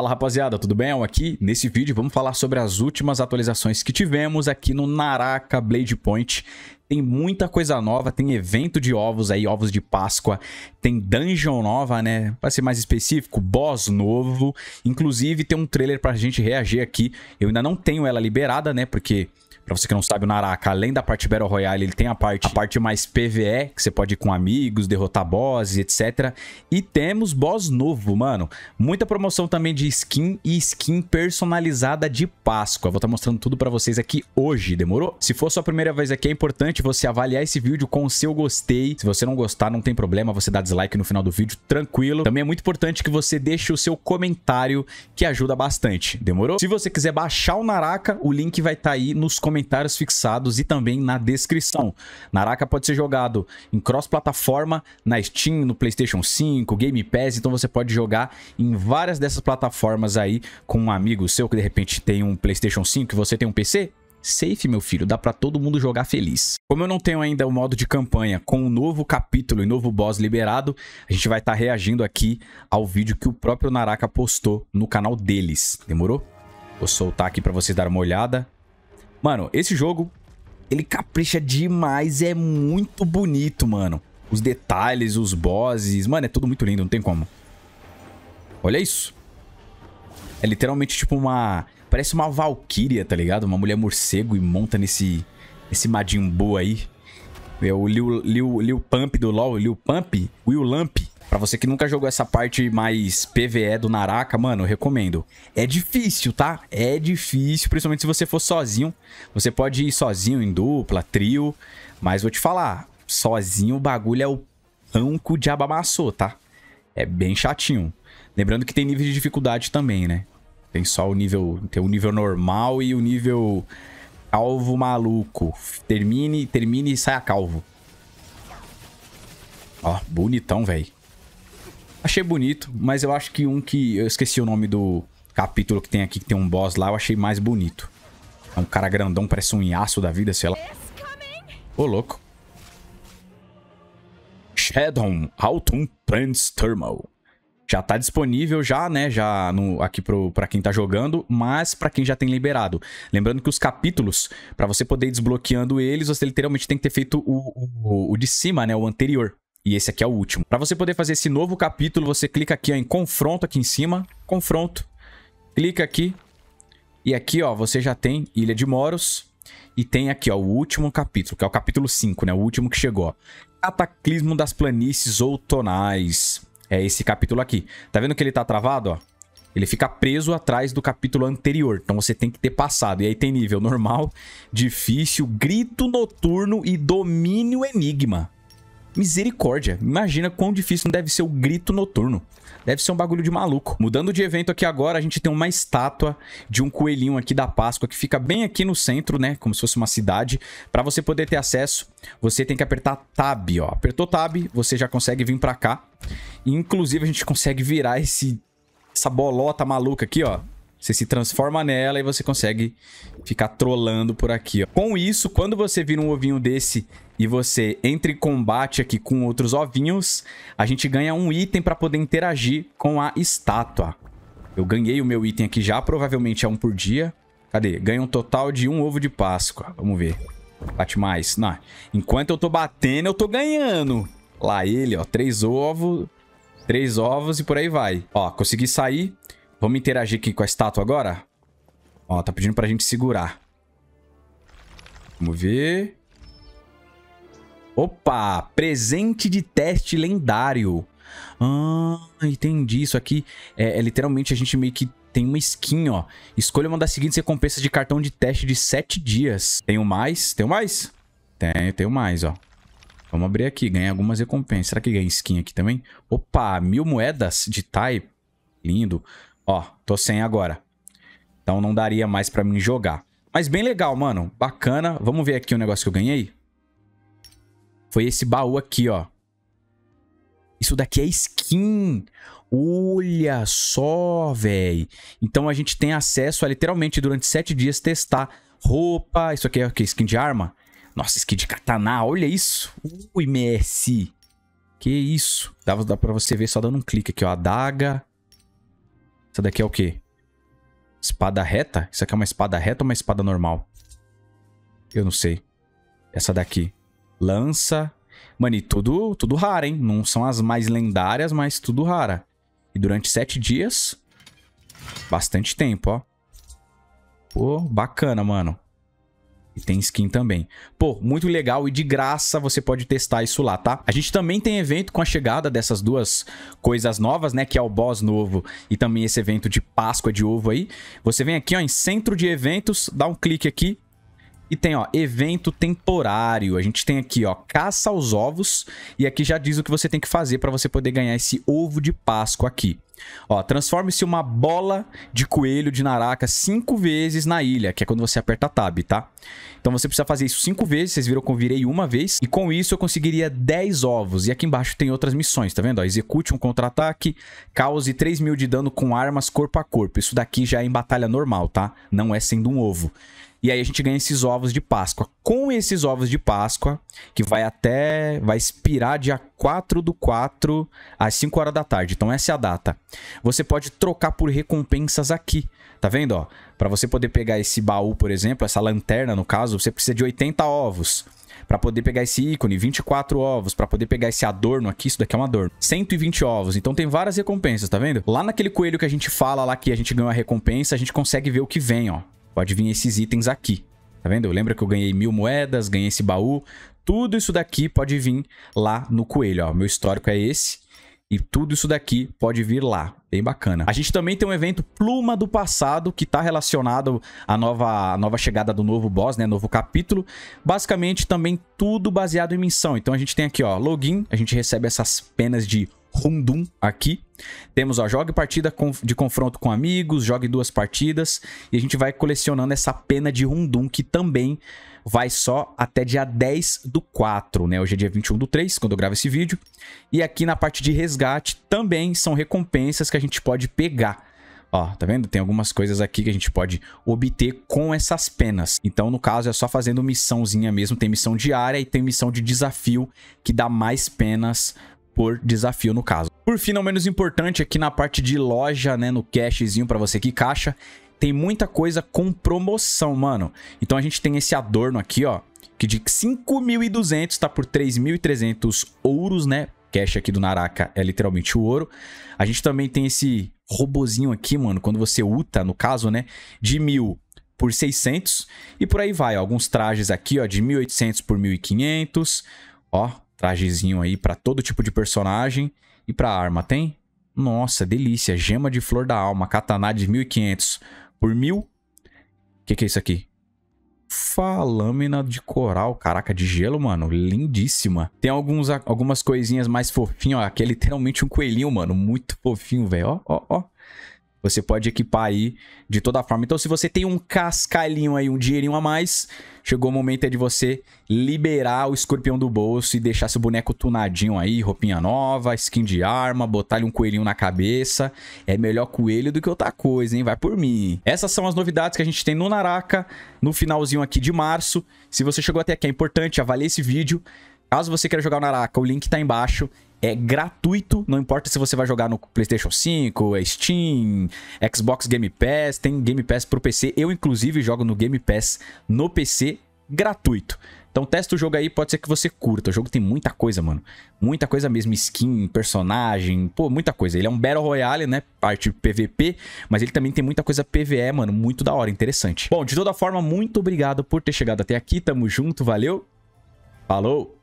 Fala rapaziada, tudo bem? Eu aqui nesse vídeo vamos falar sobre as últimas atualizações que tivemos aqui no Naraka Blade Point tem muita coisa nova, tem evento de ovos aí, ovos de Páscoa, tem dungeon nova, né? Para ser mais específico, boss novo. Inclusive tem um trailer pra gente reagir aqui. Eu ainda não tenho ela liberada, né? Porque Pra você que não sabe, o Naraka, além da parte Battle Royale, ele tem a parte, a parte mais PVE, que você pode ir com amigos, derrotar bosses etc. E temos boss novo, mano. Muita promoção também de skin e skin personalizada de Páscoa. Vou estar tá mostrando tudo pra vocês aqui hoje, demorou? Se for sua primeira vez aqui, é importante importante você avaliar esse vídeo com o seu gostei. Se você não gostar, não tem problema, você dá dislike no final do vídeo, tranquilo. Também é muito importante que você deixe o seu comentário, que ajuda bastante. Demorou? Se você quiser baixar o Naraka, o link vai estar tá aí nos comentários fixados e também na descrição. Naraka pode ser jogado em cross-plataforma, na Steam, no PlayStation 5, Game Pass, então você pode jogar em várias dessas plataformas aí com um amigo seu que de repente tem um PlayStation 5 e você tem um PC, Safe, meu filho, dá para todo mundo jogar feliz. Como eu não tenho ainda o modo de campanha com o um novo capítulo e novo boss liberado, a gente vai estar tá reagindo aqui ao vídeo que o próprio Naraka postou no canal deles. Demorou? Vou soltar aqui para vocês darem uma olhada. Mano, esse jogo, ele capricha demais, é muito bonito, mano. Os detalhes, os bosses, mano, é tudo muito lindo, não tem como. Olha isso. É literalmente tipo uma Parece uma valquíria, tá ligado? Uma mulher morcego e monta nesse, esse Majin aí. É o Liu, Lil, Lil Pump do LoL, Liu Pump, Will Lamp. Pra você que nunca jogou essa parte mais PVE do Naraka, mano, recomendo. É difícil, tá? É difícil, principalmente se você for sozinho. Você pode ir sozinho em dupla, trio, mas vou te falar, sozinho o bagulho é o anco de abamaçô, tá? É bem chatinho. Lembrando que tem nível de dificuldade também, né? Tem só o nível. Tem o nível normal e o nível calvo maluco. Termine, termine e saia calvo. Ó, bonitão, velho. Achei bonito, mas eu acho que um que... Eu esqueci o nome do capítulo que tem aqui, que tem um boss lá, eu achei mais bonito. É um cara grandão, parece um iaço da vida, sei lá. Ô, louco. Shadow Autumn Prince Thermal já tá disponível já, né, já no, aqui para quem tá jogando, mas para quem já tem liberado. Lembrando que os capítulos, para você poder ir desbloqueando eles, você literalmente tem que ter feito o, o, o de cima, né, o anterior. E esse aqui é o último. Para você poder fazer esse novo capítulo, você clica aqui ó, em confronto aqui em cima, confronto, clica aqui, e aqui ó, você já tem Ilha de Moros, e tem aqui ó, o último capítulo, que é o capítulo 5, né, o último que chegou. Cataclismo das Planícies Outonais. É esse capítulo aqui. Tá vendo que ele tá travado, ó? Ele fica preso atrás do capítulo anterior. Então você tem que ter passado. E aí tem nível normal, difícil, grito noturno e domínio enigma. Misericórdia. Imagina quão difícil deve ser o grito noturno. Deve ser um bagulho de maluco. Mudando de evento aqui agora, a gente tem uma estátua de um coelhinho aqui da Páscoa que fica bem aqui no centro, né? Como se fosse uma cidade. Para você poder ter acesso, você tem que apertar Tab, ó. Apertou Tab, você já consegue vir para cá inclusive, a gente consegue virar esse, essa bolota maluca aqui, ó. Você se transforma nela e você consegue ficar trolando por aqui, ó. Com isso, quando você vira um ovinho desse e você entra em combate aqui com outros ovinhos, a gente ganha um item para poder interagir com a estátua. Eu ganhei o meu item aqui já, provavelmente é um por dia. Cadê? Ganha um total de um ovo de Páscoa. Vamos ver. Bate mais. Não. Enquanto eu tô batendo, eu tô ganhando. Lá ele, ó. Três ovos. Três ovos e por aí vai. Ó, consegui sair. Vamos interagir aqui com a estátua agora? Ó, tá pedindo pra gente segurar. Vamos ver. Opa! Presente de teste lendário. Ah, entendi. Isso aqui é, é literalmente a gente meio que tem uma skin, ó. Escolha uma das seguintes recompensas de cartão de teste de sete dias. Tenho mais? Tenho mais? Tenho, tenho mais, ó. Vamos abrir aqui, ganhar algumas recompensas. Será que ganha skin aqui também? Opa, mil moedas de Tai. Lindo. Ó, tô sem agora. Então não daria mais pra mim jogar. Mas bem legal, mano. Bacana. Vamos ver aqui o negócio que eu ganhei. Foi esse baú aqui, ó. Isso daqui é skin. Olha só, velho. Então a gente tem acesso a literalmente durante sete dias testar roupa. Isso aqui é o que? Skin de arma? Nossa, skin de katana, olha isso. Ui, Messi. Que isso. Dá, dá pra você ver só dando um clique aqui, ó. Adaga. Essa daqui é o quê? Espada reta? Isso aqui é uma espada reta ou uma espada normal? Eu não sei. Essa daqui. Lança. Mano, e tudo, tudo rara, hein? Não são as mais lendárias, mas tudo rara. E durante sete dias... Bastante tempo, ó. Pô, bacana, mano. E tem skin também. Pô, muito legal e de graça você pode testar isso lá, tá? A gente também tem evento com a chegada dessas duas coisas novas, né? Que é o boss novo e também esse evento de Páscoa de ovo aí. Você vem aqui ó, em centro de eventos, dá um clique aqui e tem, ó, evento temporário. A gente tem aqui, ó, caça aos ovos. E aqui já diz o que você tem que fazer para você poder ganhar esse ovo de Páscoa aqui. Ó, transforme-se uma bola de coelho de naraca cinco vezes na ilha, que é quando você aperta tab, tá? Então você precisa fazer isso cinco vezes, vocês viram que eu virei uma vez, e com isso eu conseguiria 10 ovos. E aqui embaixo tem outras missões, tá vendo? Ó, execute um contra-ataque, cause 3 mil de dano com armas corpo a corpo. Isso daqui já é em batalha normal, tá? Não é sendo um ovo. E aí a gente ganha esses ovos de Páscoa. Com esses ovos de Páscoa, que vai até. vai expirar dia 4 do 4 às 5 horas da tarde. Então essa é a data. Você pode trocar por recompensas aqui. Tá vendo? ó? Para você poder pegar esse baú, por exemplo, essa lanterna no caso, você precisa de 80 ovos para poder pegar esse ícone, 24 ovos, para poder pegar esse adorno aqui, isso daqui é um adorno, 120 ovos. Então tem várias recompensas, tá vendo? Lá naquele coelho que a gente fala lá que a gente ganhou a recompensa, a gente consegue ver o que vem, ó. Pode vir esses itens aqui. Tá vendo? Lembra que eu ganhei mil moedas, ganhei esse baú. Tudo isso daqui pode vir lá no coelho. Ó. Meu histórico é esse. E tudo isso daqui pode vir lá. Bem bacana. A gente também tem um evento Pluma do Passado, que está relacionado à nova, à nova chegada do novo boss, né? Novo capítulo. Basicamente, também tudo baseado em missão. Então a gente tem aqui, ó, login. A gente recebe essas penas de Rundum aqui. Temos, ó, jogue partida de confronto com amigos, jogue duas partidas. E a gente vai colecionando essa pena de Rundum que também vai só até dia 10 do 4, né? Hoje é dia 21 do 3, quando eu gravo esse vídeo. E aqui na parte de resgate também são recompensas que a gente pode pegar. Ó, tá vendo? Tem algumas coisas aqui que a gente pode obter com essas penas. Então, no caso, é só fazendo missãozinha mesmo. Tem missão diária e tem missão de desafio que dá mais penas por desafio no caso. Por fim, não menos importante, aqui na parte de loja, né, no cashzinho para você que caixa, tem muita coisa com promoção, mano. Então a gente tem esse adorno aqui, ó, que de 5.200 tá por 3.300 ouros, né? Cash aqui do Naraka é literalmente o ouro. A gente também tem esse robozinho aqui, mano, quando você uta, no caso, né, de 1.000 por 600 e por aí vai. Ó, alguns trajes aqui, ó, de 1.800 por 1.500, ó, Trajezinho aí para todo tipo de personagem. E para arma, tem? Nossa, delícia. Gema de flor da alma. Kataná de 1500 por 1000. O que, que é isso aqui? Falâmina de coral, caraca, de gelo, mano, lindíssima. Tem alguns, algumas coisinhas mais fofinhas, ó, aqui é literalmente um coelhinho, mano, muito fofinho, velho, ó, ó, ó. Você pode equipar aí de toda forma. Então, se você tem um cascalhinho aí, um dinheirinho a mais, chegou o momento é de você liberar o escorpião do bolso e deixar seu boneco tunadinho aí, roupinha nova, skin de arma, botar-lhe um coelhinho na cabeça. É melhor coelho do que outra coisa, hein? Vai por mim. Essas são as novidades que a gente tem no Naraka, no finalzinho aqui de março. Se você chegou até aqui, é importante, avalie esse vídeo. Caso você queira jogar o Naraka, o link tá embaixo é gratuito, não importa se você vai jogar no PlayStation 5, é Steam, Xbox Game Pass, tem Game Pass pro PC. Eu, inclusive, jogo no Game Pass no PC gratuito. Então testa o jogo aí, pode ser que você curta. O jogo tem muita coisa, mano. Muita coisa mesmo, skin, personagem, pô, muita coisa. Ele é um Battle Royale, né? Parte PVP, mas ele também tem muita coisa PVE, mano. Muito da hora, interessante. Bom, de toda forma, muito obrigado por ter chegado até aqui. Tamo junto, valeu. Falou!